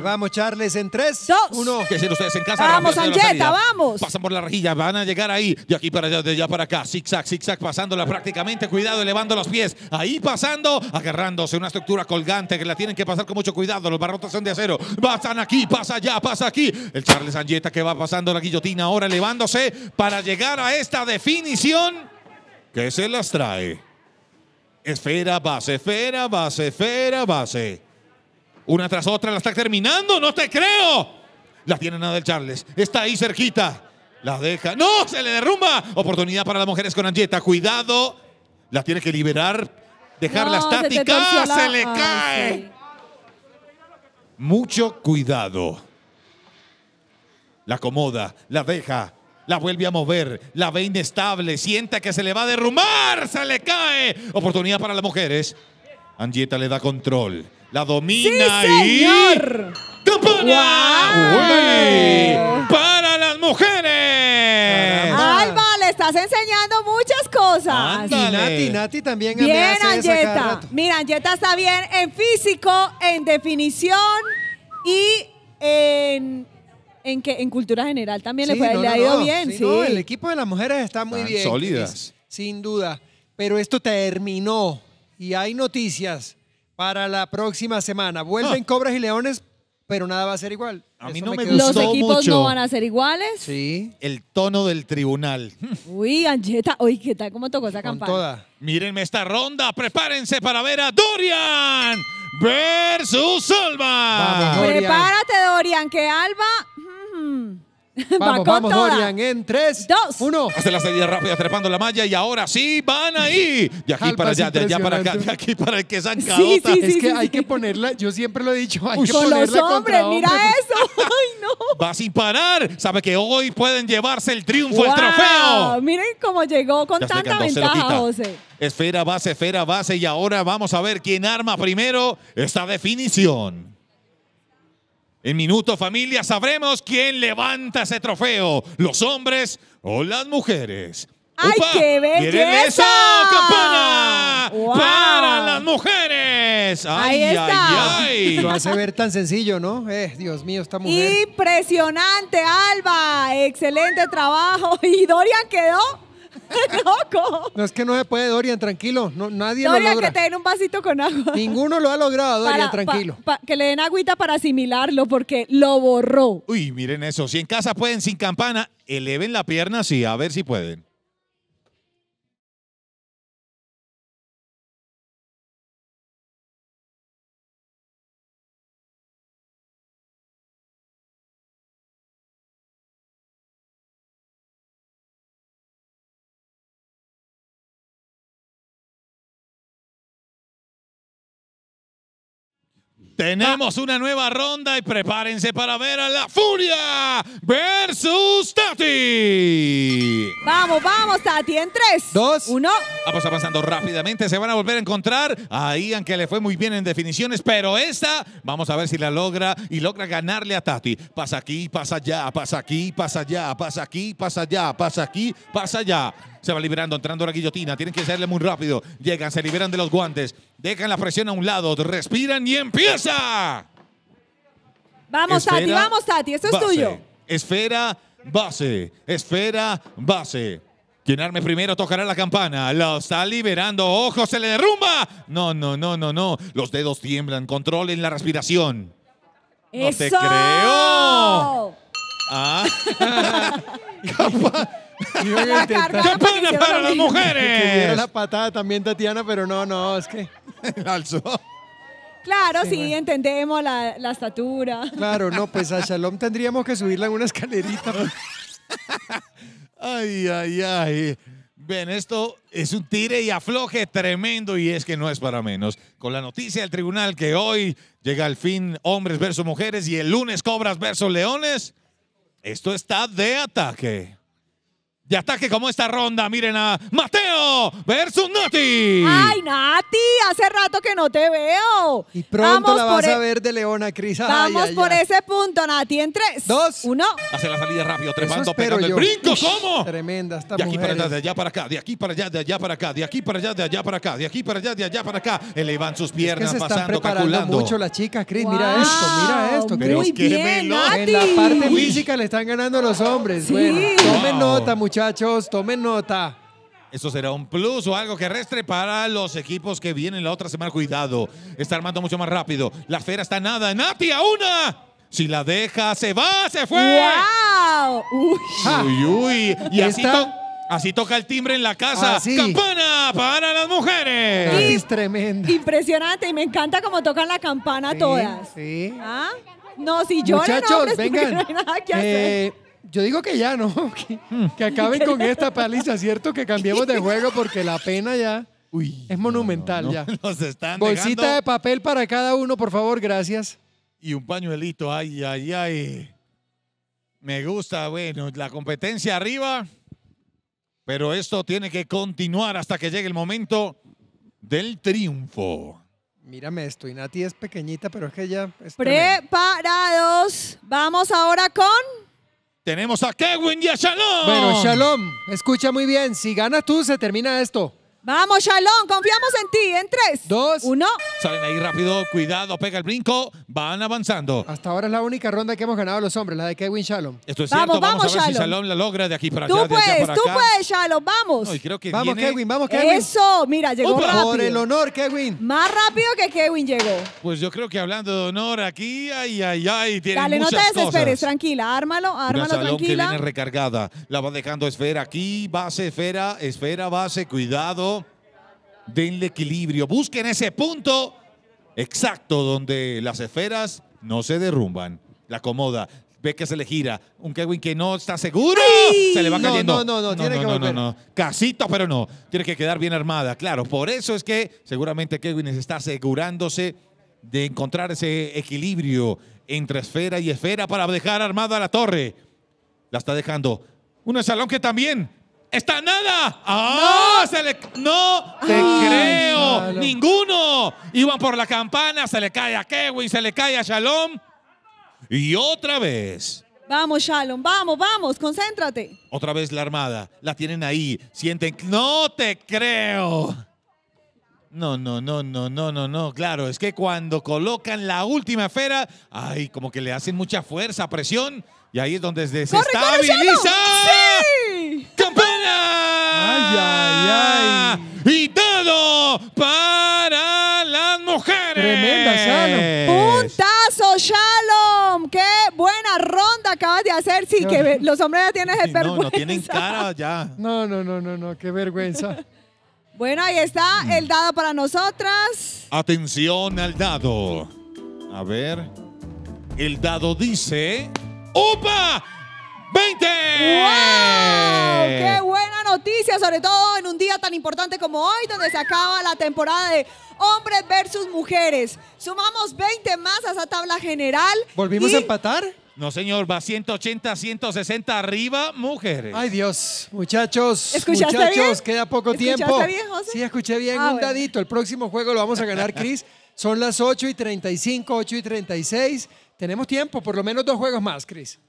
Vamos, Charles, en 3, 2, 1. Que si ustedes en casa. Vamos Anjeta, vamos. Pasan por la rejilla, van a llegar ahí. De aquí para allá, de allá para acá. zigzag zigzag pasándola prácticamente. Cuidado, elevando los pies. Ahí pasando, agarrándose una estructura colgante que la tienen que pasar con mucho cuidado. Los barrotes son de acero. Pasan aquí, pasa allá, pasa aquí. El Charles Angieta que va pasando la guillotina ahora, elevándose para llegar a esta definición que se las trae. Esfera, base, esfera, base, esfera, base. Una tras otra la está terminando, no te creo. La tiene nada el Charles. Está ahí cerquita. La deja. ¡No! ¡Se le derrumba! Oportunidad para las mujeres con Anjeta. Cuidado. La tiene que liberar. dejar la estática. Se, le ah, cae. Mucho cuidado. La acomoda. La deja la vuelve a mover, la ve inestable, sienta que se le va a derrumbar, se le cae. Oportunidad para las mujeres. Angieta le da control, la domina ¡Sí, señor! ¡Para las mujeres! ¡Alba, le estás enseñando muchas cosas! Ándale. Nati, Nati también Bien, Mira, Angieta está bien en físico, en definición y en en que en cultura general también le, ha ido bien. Sí, sí. el equipo de las mujeres está muy bien. Sólidas. sin duda. Pero esto terminó y hay noticias para la próxima semana. Vuelven ah. Cobras y Leones, pero nada va a ser igual. A mí no me, gustó mucho. Los equipos no van a ser iguales. Sí. El tono del tribunal. Uy, Anjeta. uy, ¿qué tal cómo tocó esa Mírenme esta ronda, prepárense para ver a Dorian versus Alba. Prepárate, Dorian, que Alba Mm. (laughs) Vamos, vamos, Dorian, en 3, 2, 1. Hace la salida rápida trepando la malla y ahora sí van ahí. De aquí para allá, de allá para acá, de aquí para el que se Es que hay que ponerla, yo siempre lo he dicho, hay que ponerla los hombres, mira eso. (laughs) Ay, no. Va sin parar. Sabe que hoy pueden llevarse el triunfo, el trofeo. Miren cómo llegó con tanta ventaja, José. Esfera base, esfera base y ahora vamos a ver quién arma primero esta definición. En minuto familia sabremos quién levanta ese trofeo, los hombres o las mujeres. ¡Ay, qué belleza! eso! ¡Campana! ¡Para las mujeres! ¡Ay, ay, ay! Lo hace ver tan sencillo, ¿no? Eh, Dios mío, esta mujer. Impresionante, Alba. Excelente trabajo. (laughs) Y Dorian quedó (laughs) No es que no se puede, Dorian, tranquilo. No, nadie Dorian, lo logra. que te den un vasito con agua. Ninguno lo ha logrado, Dorian, tranquilo. que le den agüita para asimilarlo, porque lo borró. Uy, miren eso. Si en casa pueden sin campana, eleven la pierna, sí, a ver si pueden. Tenemos ah. una nueva ronda y prepárense para ver a la Furia versus Tati. Vamos, vamos, Tati, en tres, Dos. uno. Vamos avanzando rápidamente, se van a volver a encontrar. Ahí, aunque le fue muy bien en definiciones, pero esta, vamos a ver si la logra y logra ganarle a Tati. Pasa aquí, pasa allá, pasa aquí, pasa allá, pasa aquí, pasa allá, pasa aquí, pasa allá. Se va liberando, entrando la guillotina. Tienen que hacerle muy rápido. Llegan, se liberan de los guantes. Dejan la presión a un lado. Respiran y empieza. Vamos, Tati, vamos, Tati. Esto es tuyo. Esfera, base. Esfera, base. Quien arme primero tocará la campana. Lo está liberando. ¡Ojo! ¡Se le derrumba! No, no, no, no, no. Los dedos tiemblan. Controlen la respiración. ¡Eso! ¡No te creo! ¡Ah! (laughs) (laughs) ¡Qué pena para las mujeres! la patada también Tatiana, pero no, no, es que, (laughs) Claro, sí, entendemos la, la estatura. claro, no, pues a (laughs) Shalom tendríamos que subirla en una escalerita. Ay, ay, ay. Ven, esto es un tire y afloje tremendo y es que no es para menos. Con la noticia del tribunal que hoy llega al fin hombres versus mujeres y el lunes cobras versus leones, esto está de ataque de ataque como esta ronda. Miren a Mateo versus Nati. Ay, Nati, hace rato que no te veo. Y pronto la vas a e- ver de Leona, Cris. Vamos por ese punto, Nati. En tres, Dos. uno. Hace la salida rápido, trepando, pegando el brinco. ¿Cómo? Tremenda esta De aquí para allá, de allá para acá, de aquí para allá, de allá para acá, de aquí para allá, de allá para acá, de aquí para allá, de allá para acá. Elevan sus piernas, pasando, calculando. mucho la chica, Cris. Mira esto, mira esto. Muy bien, En la parte física le están ganando los hombres. Bueno, tome nota nota, muchachos, tomen nota. Eso será un plus o algo que restre para los equipos que vienen la otra semana. Cuidado, está armando mucho más rápido. La fera está nada. Nati a una. Si la deja, se va, se fue. ¡Wow! Uy, uy, Y así, toca el timbre en la casa. Ah, ¡Campana para las mujeres! Ah, es tremendo. Impresionante. Y me encanta cómo tocan la campana todas. Sí. ¿Ah? No, si yo Muchachos, vengan. No hay nada eh, yo digo que ya, ¿no? (laughs) Hmm. Que, acaben con esta paliza, ¿cierto? Que cambiemos de juego porque la pena ya Uy, es monumental ya. (laughs) Bolsita de papel para cada uno, por favor, gracias. Y un pañuelito, ay, ay, ay. Me gusta, bueno, la competencia arriba, pero esto tiene que continuar hasta que llegue el momento del triunfo. Mírame esto, Y Nati es pequeñita, pero es que ya... Preparados, vamos ahora con... Tenemos a Kevin y a Shalom. Bueno, Shalom, escucha muy bien. Si ganas tú, se termina esto. Vamos, Shalom, confiamos en ti. En tres, dos, uno. Salen ahí rápido, cuidado, pega el brinco, van avanzando. Hasta ahora es la única ronda que hemos ganado los hombres, la de Kevin Shalom. Esto es vamos, cierto, vamos, vamos a ver Shalom. si Shalom la logra de aquí para allá. Tú puedes, de allá para tú tú puedes, Shalom, vamos. creo que vamos, Kevin, vamos, Kevin. Eso, mira, llegó rápido. Por el honor, Kevin. Más rápido que Kevin llegó. Pues yo creo que hablando de honor aquí, ay, ay, ay, tiene Dale, no te desesperes, tranquila, ármalo, ármalo, Shalom tranquila. que viene recargada, la va dejando esfera aquí, base, esfera, esfera, base, cuidado denle equilibrio, busquen ese punto exacto donde las esferas no se derrumban. La acomoda, ve que se le gira. Un Kevin que no está seguro. Se le va cayendo. No, no, no, no Casito, pero no. Tiene que quedar bien armada, claro. Por eso es que seguramente Kevin está asegurándose de encontrar ese equilibrio entre esfera y esfera para dejar armada la torre. La está dejando. Un salón que también Está nada. ¡Ah! ¡No! te creo. Ninguno. Iban por la campana. Se le cae a Kevin Se le cae a Shalom. Y otra vez. Vamos, Shalom. Vamos, vamos. Concéntrate. Otra vez la armada. La tienen ahí. Sienten. No te creo. No, no, no, no, no, no, no. Claro, es que cuando colocan la última esfera, ay, como que le hacen mucha fuerza, presión, y ahí es donde se desestabiliza. Y dado para las mujeres. Tremenda, Shalom. Puntazo, Shalom. Qué buena ronda acabas de hacer. Sí, que los hombres ya tienen el vergüenza. No, no tienen cara ya. No, no, no, no, no. Qué vergüenza. (laughs) Bueno, ahí está el dado para nosotras. Atención al dado. A ver. El dado dice... ¡Opa! ¡20! ¡Wow! ¡Qué buena noticia! Sobre todo en un día tan importante como hoy, donde se acaba la temporada de hombres versus mujeres. Sumamos 20 más a esa tabla general. ¿Volvimos a empatar? No, señor, va 180, 160 arriba, mujeres. Ay, Dios, muchachos, muchachos, queda poco ¿Escuchaste tiempo. Bien, José? Sí, escuché bien, ah, un dadito. El próximo juego lo vamos a ganar, Cris. Son las 8 y 35, 8 y 36. Tenemos tiempo, por lo menos dos juegos más, Cris.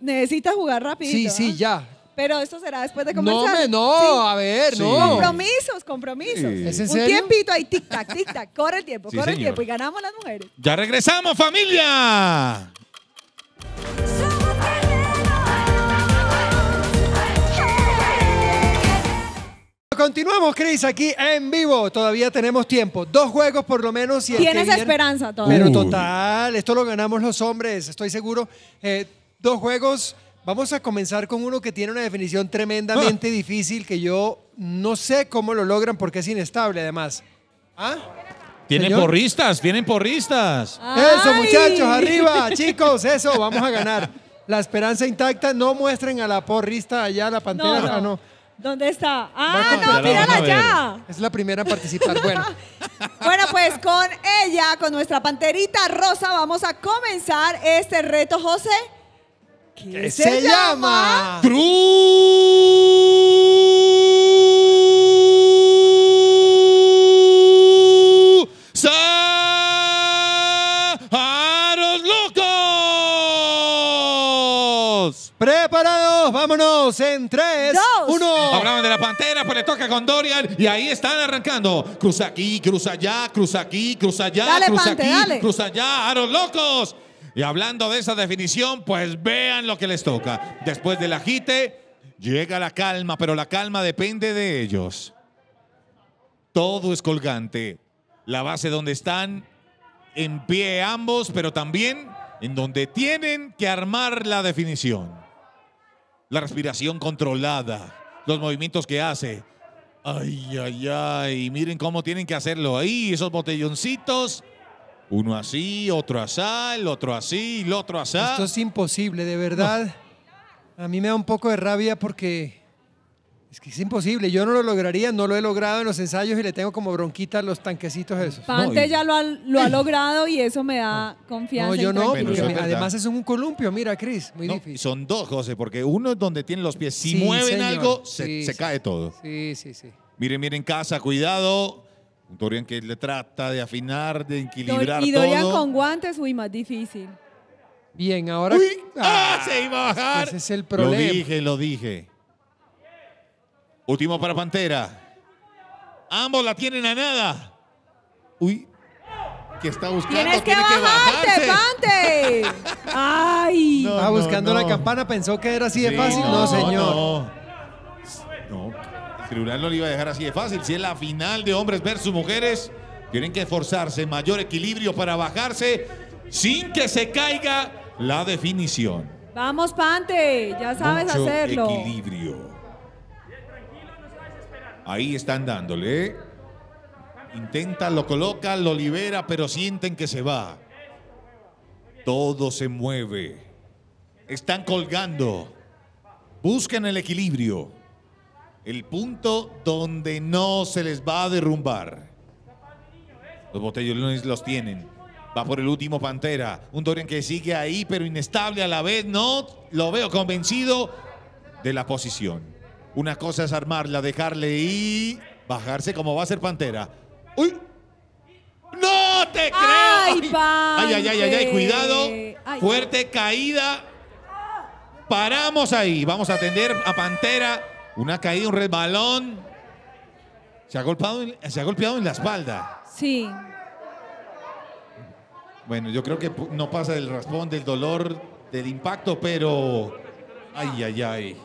Necesitas jugar rápido. Sí, sí, ¿ah? ya. Pero eso será después de comenzar. No, no, a ver, no. Compromisos, compromisos. ¿Es en Un tiempito ahí, tic tac, tic tac. Corre el tiempo, corre el tiempo y ganamos las mujeres. Ya regresamos, familia. continuamos, Cris, aquí en vivo. Todavía tenemos tiempo. Dos juegos por lo menos. Y Tienes esperanza todavía. Pero total, esto lo ganamos los hombres, estoy seguro. Eh, dos juegos. Vamos a comenzar con uno que tiene una definición tremendamente ah. difícil que yo no sé cómo lo logran porque es inestable además. ¿Ah? Tienen porristas, tienen porristas. Eso, muchachos, arriba, (laughs) chicos, eso, vamos a ganar. La esperanza intacta, no muestren a la porrista allá, la pantera, no. Ah, no. ¿Dónde está? Ah, no, mírala ya. Es la primera en participar. Bueno. (laughs) bueno, pues con ella, con nuestra panterita rosa, vamos a comenzar este reto, José que se, llama... llama ¡Aros Locos. Preparados, vámonos en 3, 2, 1. Hablaban de la pantera, pues le toca con Dorian y ahí están arrancando. ¡Cruz aquí, ¡Cruz allá, ¡Cruz aquí, ¡Cruz allá, dale, aquí, ¡Cruz cruza allá, Aros Locos. Y hablando de esa definición, pues vean lo que les toca. Después del agite, llega la calma, pero la calma depende de ellos. Todo es colgante. La base donde están, en pie ambos, pero también en donde tienen que armar la definición. La respiración controlada, los movimientos que hace. Ay, ay, ay, miren cómo tienen que hacerlo ahí, esos botelloncitos. Uno así, otro asá, el otro así, el otro asá. Esto es imposible, de verdad. A mí me da un poco de rabia porque es que es imposible. Yo no lo lograría, no lo he logrado en los ensayos y le tengo como bronquita los tanquecitos esos. Pante ya lo ha, logrado y eso me da confianza. No, yo no, además es un columpio, mira, Cris, muy difícil. Son dos, José, porque uno es donde tienen los pies. Si mueven algo, se, se cae todo. Sí, sí, sí. Miren, miren, casa, cuidado. Un Dorian que le trata de afinar, de equilibrar y todo. con guantes, uy, más difícil. Bien, ahora. Ah, ¡Ah! ¡Se iba a bajar! Ese es el problema. Lo dije, lo dije. Último para Pantera. Ambos la tienen a nada. Uy. Que está buscando. Tienes que, bajarte, Pante. (laughs) Ay. Ah, buscando la campana, pensó que era así de fácil. No, señor. Tribunal no lo iba a dejar así de fácil. Si es la final de hombres versus mujeres, tienen que esforzarse, mayor equilibrio para bajarse sin que se caiga la definición. Vamos, Pante, ya sabes Mucho hacerlo. equilibrio. Ahí están dándole. Intenta, lo coloca, lo libera, pero sienten que se va. Todo se mueve. Están colgando. Busquen el equilibrio el punto donde no se les va a derrumbar. Los botellones los tienen. Va por el último Pantera. Un Dorian que sigue ahí, pero inestable a la vez. No lo veo convencido de la posición. Una cosa es armarla, dejarle y bajarse como va a ser Pantera. ¡Uy! ¡No te creo! ¡Ay, ay, ay, ay, ay, ay! Cuidado. Fuerte caída. Paramos ahí. Vamos a atender a Pantera. Una caída, un resbalón. Se ha golpeado, se ha golpeado en la espalda. Sí. Bueno, yo creo que no pasa del raspón, del dolor, del impacto, pero. Ay, ay, ay.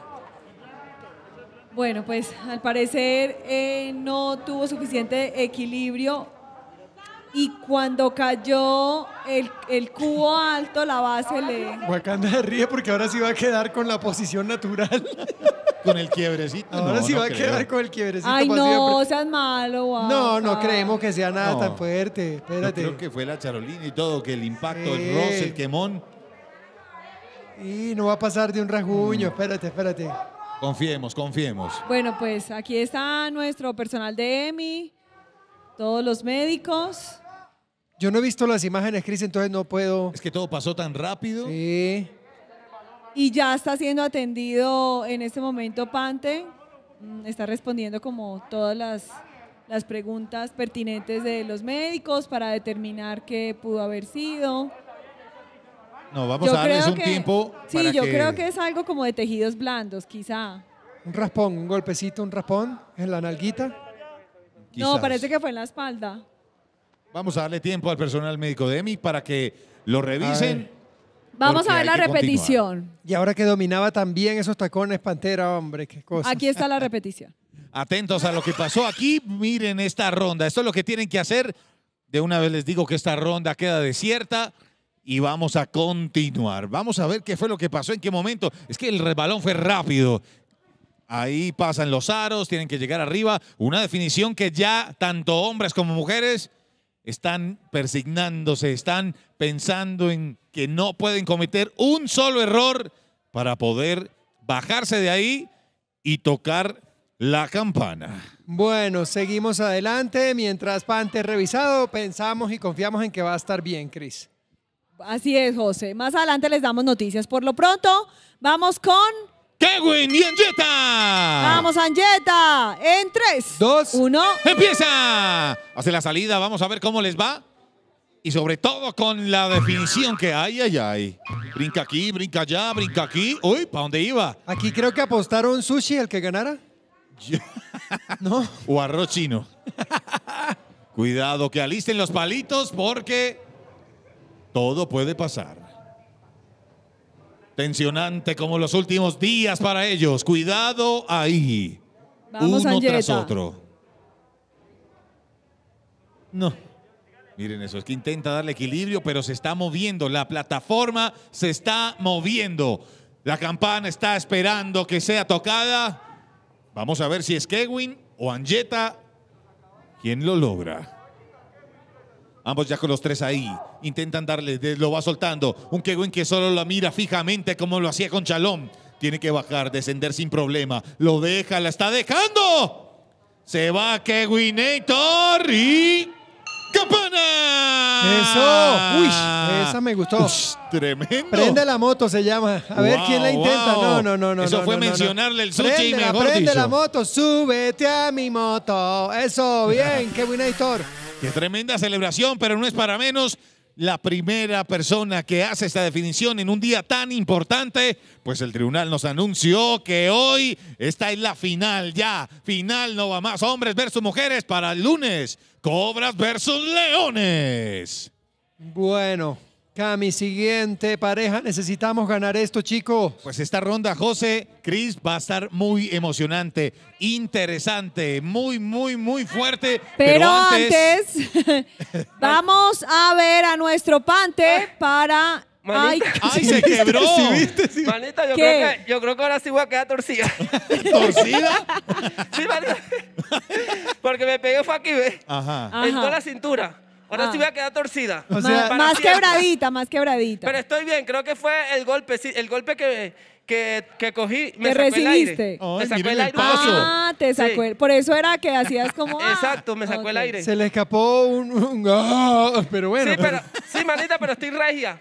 Bueno, pues al parecer eh, no tuvo suficiente equilibrio y cuando cayó el, cubo alto, la base le... Wakanda se ríe porque ahora sí va a quedar con la posición natural. Con el quiebrecito. Ahora sí va a quedar con el quiebrecito. Ay, no, seas malo, wow, No, no creemos que sea nada tan fuerte. Espérate. creo que fue la charolina y todo, que el impacto, el roce, el quemón. Y no va a pasar de un rasguño. Mm. Espérate, espérate. Confiemos, confiemos. Bueno, pues aquí está nuestro personal de EMI, todos los médicos. Yo no he visto las imágenes, Cris, entonces no puedo. Es que todo pasó tan rápido. Sí. Y ya está siendo atendido en este momento Pante. Mm, está respondiendo como todas las, preguntas pertinentes de los médicos para determinar qué pudo haber sido. No, vamos a darles un que, tiempo. Sí, yo creo que es algo como de tejidos blandos, quizá. Un raspón, un golpecito, un raspón en la nalguita. No, parece que fue en la espalda. Vamos a darle tiempo al personal médico de EMI para que lo revisen. Vamos a ver la repetición. Y ahora que dominaba también esos tacones, Pantera, hombre, qué cosa. Aquí está la repetición. (laughs) Atentos a lo que pasó aquí, miren esta ronda. Esto es lo que tienen que hacer. De una vez les digo que esta ronda queda desierta y vamos a continuar. Vamos a ver qué fue lo que pasó, en qué momento. Es que el rebalón fue rápido. Ahí pasan los aros, tienen que llegar arriba. Una definición que ya tanto hombres como mujeres están persignándose, están pensando en que no pueden cometer un solo error para poder bajarse de ahí y tocar la campana. Bueno, seguimos adelante. Mientras Pante revisado, pensamos y confiamos en que va a estar bien, Cris. Así es, José. Más adelante les damos noticias. Por lo pronto, vamos con Kevin y Anjeta. Vamos, Anjeta. En 3, 2, 1. Empieza. Hace la salida. Vamos a ver cómo les va. Y sobre todo con la definición que hay, ay, ay. Brinca aquí, brinca allá, brinca aquí. Uy, ¿para dónde iba? Aquí creo que apostaron sushi el que ganara. (laughs) ¿No? O arroz chino. Cuidado, que alisten los palitos porque todo puede pasar. Tensionante como los últimos días para ellos. Cuidado ahí. Uno tras otro. No. Miren eso, es que intenta darle equilibrio, pero se está moviendo. La plataforma se está moviendo. La campana está esperando que sea tocada. Vamos a ver si es Kevin o Anjeta quien lo logra. Ambos ya con los tres ahí. Intentan darle, lo va soltando. Un Kewin que solo lo mira fijamente como lo hacía con Chalón. Tiene que bajar, descender sin problema. Lo deja, la está dejando. Se va Kewinator y... ¡Campana! ¡Eso! ¡Uy! Esa me gustó. ¡Tremendo! Prende la moto se llama. A ver quién la intenta. No, no, no, no. Eso fue mencionarle el sushi y mejor Prende la moto, súbete a mi moto. Eso, bien, Kewinator. Qué tremenda celebración, pero no es para menos la primera persona que hace esta definición en un día tan importante, pues el tribunal nos anunció que hoy esta es la final ya. Final no va más. Hombres versus mujeres para el lunes. Cobras versus leones. Bueno, mi siguiente pareja, necesitamos ganar esto, chico. Pues esta ronda, José, Chris, va a estar muy emocionante, interesante, muy, muy, muy fuerte. Pero, antes, (laughs) vamos a ver a nuestro Pante para... Ay, se quebró. Manita, yo creo, que, ahora sí voy a quedar torcida. (laughs) ¿Torcida? sí, manita. Porque me pegué fue aquí, ¿ves? Ajá. En la cintura. Ahora sí ah. voy a quedar torcida. más, quebradita, más quebradita. Pero estoy bien, creo que fue el golpe, el golpe que, que, cogí, me sacó recibiste? me sacó el aire. Oh, ah, te sacó Por eso era que hacías (laughs) como. Ah, Exacto, me sacó el aire. Se le escapó un. Ah, pero bueno. Sí, pero, manita, pero estoy regia.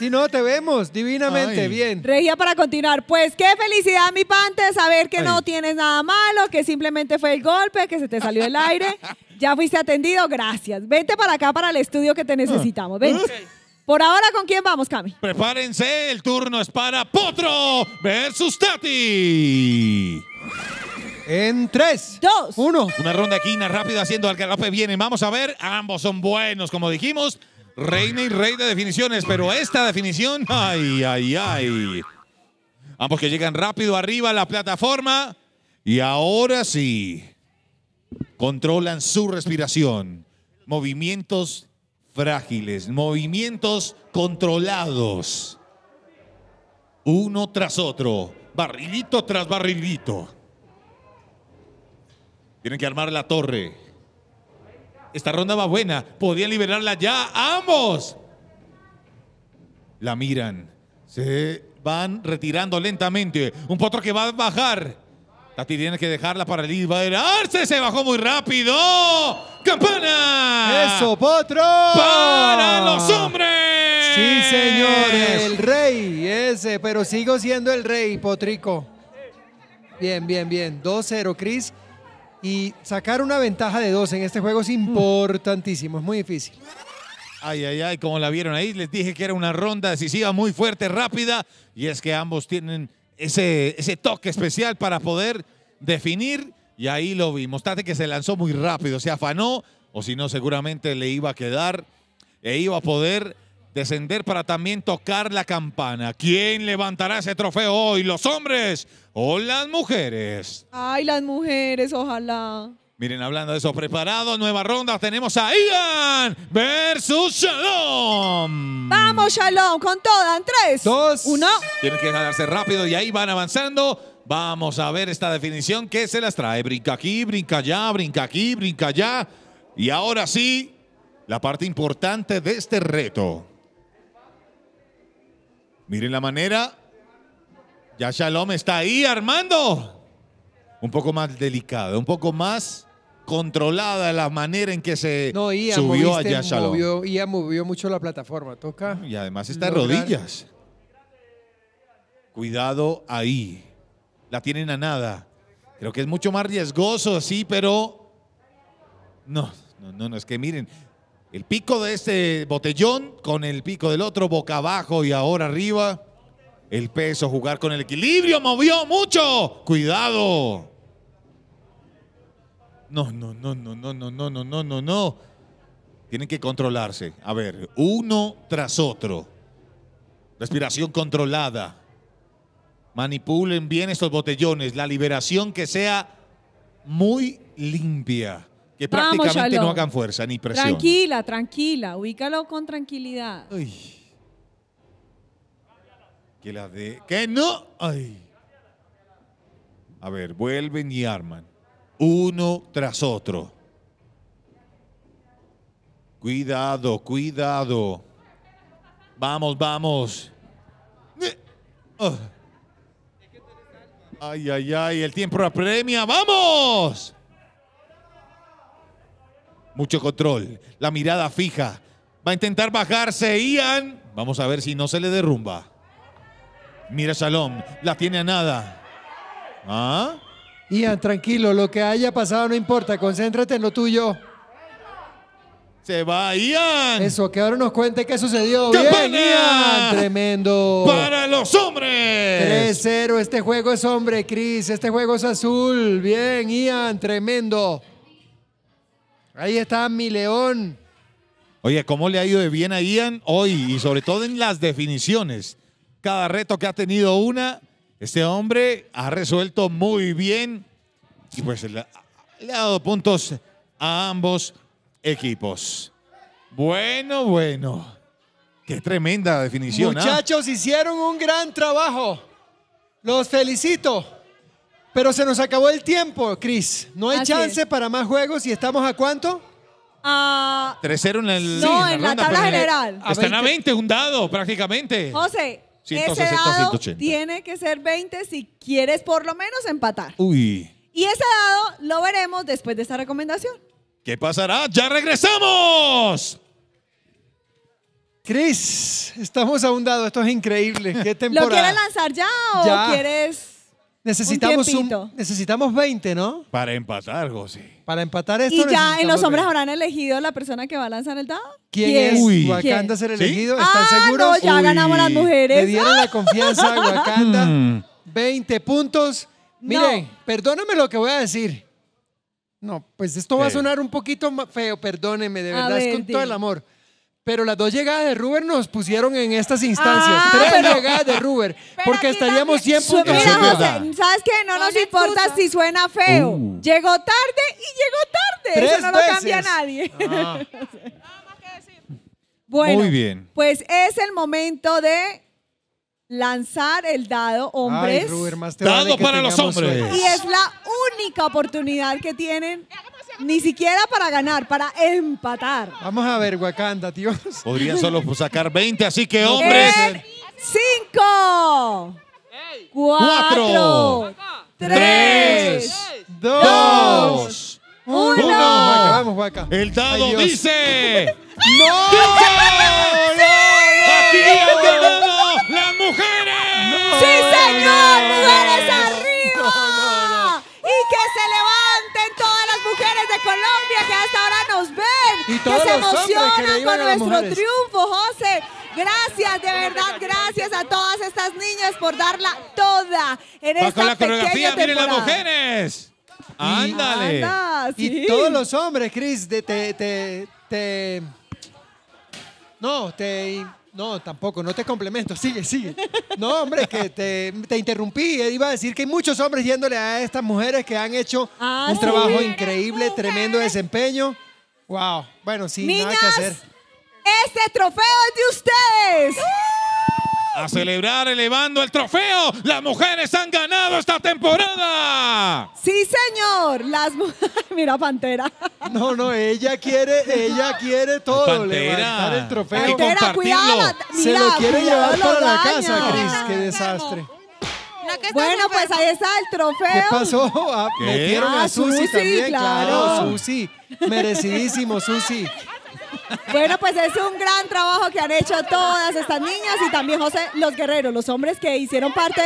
Si no, te vemos divinamente, bien. Regia para continuar. Pues qué felicidad, mi pante, saber que no tienes nada malo, que simplemente fue el golpe, que se te salió el aire (laughs) Ya fuiste atendido, gracias. Vente para acá, para el estudio que te ah. necesitamos. Ven. Por ahora, ¿con quién vamos, Cami? Prepárense, el turno es para Potro versus Tati. En tres, dos, uno. Una ronda quina rápida haciendo al galope viene. Vamos a ver, ambos son buenos, como dijimos. Reina y rey de definiciones, pero esta definición, ay, ay, ay. Ambos que llegan rápido arriba a la plataforma. Y ahora sí controlan su respiración. Movimientos frágiles, movimientos controlados, uno tras otro, barrilito tras barrilito. Tienen que armar la torre. Esta ronda va buena, podían liberarla ya, ambos. La miran, se van retirando lentamente. Un potro que va a bajar. Tati tiene que dejarla para ¡Arce Se bajó muy rápido. ¡Campana! ¡Eso, potro! ¡Para los hombres! Sí, señores. El rey, ese. Pero sigo siendo el rey, potrico. Bien, bien, bien. 2-0, Cris. Y sacar una ventaja de 2 en este juego es importantísimo. Es muy difícil. Ay, ay, ay, como la vieron ahí, les dije que era una ronda decisiva muy fuerte, rápida, y es que ambos tienen ese, toque especial para poder definir y ahí lo vimos. Tate que se lanzó muy rápido, se afanó o si no seguramente le iba a quedar e iba a poder descender para también tocar la campana. ¿Quién levantará ese trofeo hoy? ¿Los hombres o las mujeres? Ay, las mujeres, ojalá. Miren, hablando de eso, preparados, nueva ronda, tenemos a Ian versus Shalom. Vamos, Shalom, con toda, en tres, dos, uno. Tienen que ganarse rápido y ahí van avanzando. Vamos a ver esta definición que se las trae. Brinca aquí, brinca allá, brinca aquí, brinca allá. Y ahora sí, la parte importante de este reto. Miren la manera. Ya Shalom está ahí, Armando. Un poco más delicado, un poco más controlada la manera en que se subió allá Shalom. Movió, movió mucho la plataforma, toca. Y además está en rodillas. Cuidado ahí. La tienen a nada. Creo que es mucho más riesgoso, sí, pero. No, no, no, no, es que miren. El pico de este botellón con el pico del otro, boca abajo y ahora arriba. El peso, jugar con el equilibrio, movió mucho. Cuidado. No, no, no, no, no, no, no, no, no, no, Tienen que controlarse. A ver, uno tras otro. Respiración controlada. Manipulen bien estos botellones. La liberación que sea muy limpia. Que prácticamente no hagan fuerza ni presión. Tranquila, tranquila. Ubícalo con tranquilidad. Que la de. ¡Que no! Ay. A ver, vuelven y arman uno tras otro. Cuidado, cuidado. Vamos, vamos. Eh, ay, ay, ay, el tiempo apremia. ¡Vamos! Mucho control, la mirada fija. Va a intentar bajarse Ian. Vamos a ver si no se le derrumba. Mira Shalom, la tiene a nada. ¿Ah? Ian, tranquilo, lo que haya pasado no importa, concéntrate en lo tuyo. Se va Ian. Eso, que ahora nos cuente qué sucedió. Bien, Ian. Tremendo. Para los hombres. 3-0, este juego es hombre, Chris, este juego es azul. Bien, Ian, tremendo. Ahí está mi león. Oye, ¿cómo le ha ido de bien a Ian hoy? Y sobre todo en las definiciones. Cada reto que ha tenido una, este hombre ha resuelto muy bien y pues le ha, dado puntos a ambos equipos. Bueno, bueno. Qué tremenda definición. ¿ah? Muchachos, hicieron un gran trabajo. Los felicito. Pero se nos acabó el tiempo, Cris. No hay chance para más juegos y estamos a cuánto? A ah, 3-0 en el. No, en, la, tabla general. Hasta en la 20, un dado prácticamente. José, tiene que ser 20 si quieres por lo menos empatar. Uy. Y ese dado lo veremos después de esta recomendación. ¿Qué pasará? ¡Ya regresamos! Chris, estamos a un dado. Esto es increíble. ¿Qué (laughs) temporada? ¿Lo quieres lanzar ya o quieres.? Necesitamos, un necesitamos 20, ¿no? Para empatar, José. Para empatar esto. Y ya en los hombres habrán elegido la persona que va a lanzar el dado. ¿Quién, es? Wakanda será elegido. Ah, ¿Están ah, seguros? No, ya ganamos las mujeres. Le dieron la (laughs) confianza a Wakanda. 20 hmm. puntos. Miren, perdóneme lo que voy a decir. No, pues esto va a sonar un poquito feo, perdóneme, de verdad, es con todo el amor. Pero las dos llegadas de Ruber nos pusieron en estas instancias. Ah, Tres llegadas de Ruber. (laughs) Porque estaríamos 100 puntos. Mira, ¿sabes qué? No nos importa si suena feo. Uh. Llegó tarde y llegó tarde. Eso no lo cambia nadie. Ah. (laughs) Bueno, Muy bien. pues es el momento de lanzar el dado hombres. dado para los hombres. Y es la única oportunidad que tienen ni siquiera para ganar, para empatar. Vamos a ver, Huacanda, Dios. Podrían solo (laughs) sacar 20, así que hombres. 5, cinco. 3, Cuatro. Tres. Dos. uno. Vamos, Waka. El dado dice. (laughs) ¡No! ¡No! ¡Aquí han ganado las mujeres! ¡Sí, señor! ¡Mujeres mujeres de Colombia que hasta ahora nos ven, que se emocionan con nuestro triunfo, José. Gracias, de verdad, gracias a todas estas niñas por darla toda en esta pequeña miren las mujeres. Ándale. Y todos los hombres, Cris, de, te, te, te, no, te no, tampoco, no te complemento. Sigue, sigue. No, hombre, que te, interrumpí. Iba a decir que hay muchos hombres yéndole a estas mujeres que han hecho ah, un trabajo increíble, tremendo desempeño. Wow. Bueno, sí, nada que hacer. Este trofeo es de ustedes a celebrar elevando el trofeo. Las mujeres han ganado esta temporada. Sí, señor. Las (laughs) Mira, Pantera. No, no, ella quiere, ella (laughs) quiere todo. Pantera. Levantar el trofeo. Pantera, cuidado. Se lo quiere llevar para la casa, Cris. Qué desastre. Bueno, pues ahí está el trofeo. ¿Qué pasó? Ah, ¿Qué? a ah, Susi, también, claro. claro. Susi, merecidísimo, Susi. Bueno, pues es un gran trabajo que han hecho todas estas niñas y también José, los guerreros, los hombres que hicieron parte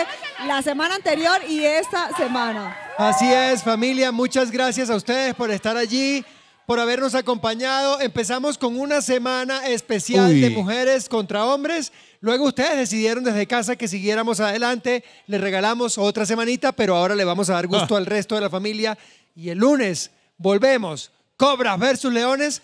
la semana anterior y esta semana. Así es, familia, muchas gracias a ustedes por estar allí, por habernos acompañado. Empezamos con una semana especial de mujeres contra hombres. Luego ustedes decidieron desde casa que siguiéramos adelante, les regalamos otra semanita, pero ahora le vamos a dar gusto ah. al resto de la familia y el lunes volvemos. Cobras versus Leones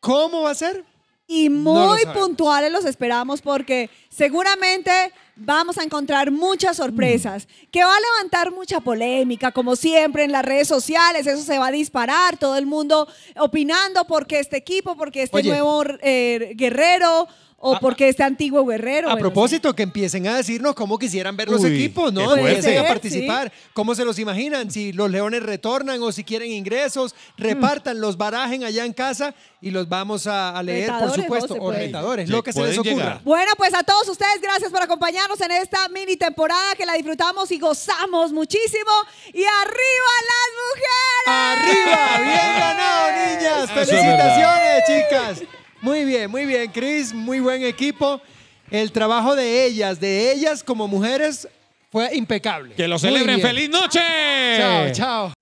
¿Cómo va a ser? Y muy puntuales los esperamos porque seguramente vamos a encontrar muchas sorpresas, mm. que va a levantar mucha polémica, como siempre en las redes sociales, eso se va a disparar, todo el mundo opinando porque este equipo, Porque este nuevo eh, guerrero, o ah, porque este antiguo guerrero. A propósito, que empiecen a decirnos cómo quisieran ver los equipos, ¿no? Empiecen a participar. ¿Cómo se los imaginan? Si los leones retornan o si quieren ingresos, mm. repartan, los barajen allá en casa y los vamos a, leer, por supuesto, o pues. lo que se les ocurra. Bueno, pues a todos ustedes, gracias por acompañarnos en esta mini temporada que la disfrutamos y gozamos muchísimo. Y arriba las mujeres. Arriba, bien ganado, niñas. Felicitaciones, chicas. Muy bien, muy bien, Cris, muy buen equipo. El trabajo de ellas, de ellas como mujeres, fue impecable. Que lo celebren. ¡Feliz noche! Chao, chao.